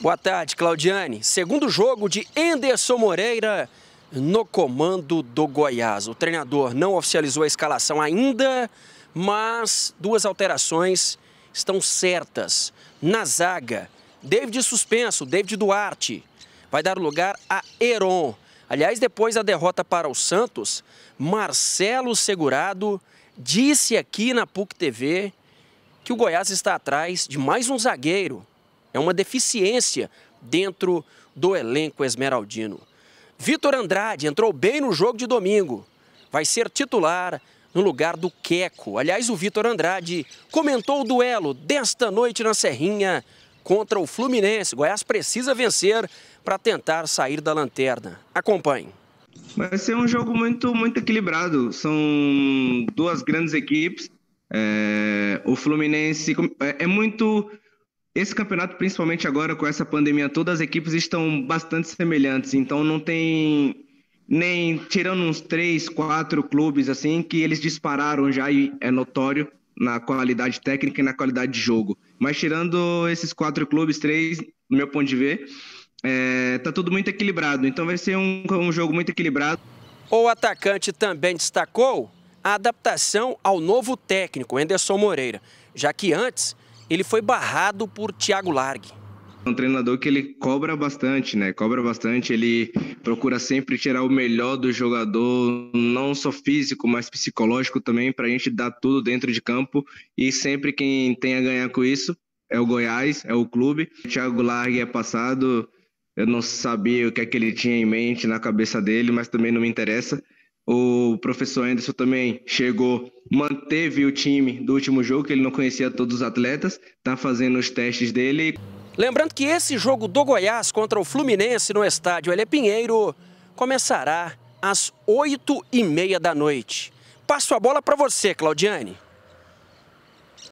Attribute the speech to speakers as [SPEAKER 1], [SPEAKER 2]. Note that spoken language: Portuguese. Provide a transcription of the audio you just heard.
[SPEAKER 1] Boa tarde, Claudiane. Segundo jogo de Enderson Moreira no comando do Goiás. O treinador não oficializou a escalação ainda, mas duas alterações estão certas. Na zaga, David suspenso, David Duarte vai dar lugar a Heron. Aliás, depois da derrota para o Santos, Marcelo Segurado disse aqui na PUC TV que o Goiás está atrás de mais um zagueiro é uma deficiência dentro do elenco esmeraldino. Vitor Andrade entrou bem no jogo de domingo. Vai ser titular no lugar do Queco. Aliás, o Vitor Andrade comentou o duelo desta noite na Serrinha contra o Fluminense. Goiás precisa vencer para tentar sair da lanterna. Acompanhe.
[SPEAKER 2] Vai ser um jogo muito, muito equilibrado. São duas grandes equipes. É... o Fluminense é, é muito esse campeonato, principalmente agora com essa pandemia, todas as equipes estão bastante semelhantes, então não tem nem tirando uns três, quatro clubes assim que eles dispararam já e é notório na qualidade técnica e na qualidade de jogo. Mas tirando esses quatro clubes, três, no meu ponto de ver, é, tá tudo muito
[SPEAKER 1] equilibrado. Então vai ser um, um jogo muito equilibrado. O atacante também destacou a adaptação ao novo técnico, Enderson Moreira, já que antes ele foi barrado por Thiago Largue.
[SPEAKER 2] É um treinador que ele cobra bastante, né? Cobra bastante, ele procura sempre tirar o melhor do jogador, não só físico, mas psicológico também, para a gente dar tudo dentro de campo. E sempre quem tem a ganhar com isso é o Goiás, é o clube. O Thiago Largue é passado, eu não sabia o que é que ele tinha em mente na cabeça dele, mas também não me interessa. O professor Anderson também chegou, manteve o time do último jogo, que ele não conhecia todos os atletas, está
[SPEAKER 1] fazendo os testes dele. Lembrando que esse jogo do Goiás contra o Fluminense no estádio Ele é Pinheiro começará às 8h30 da noite. Passo a bola para você, Claudiane.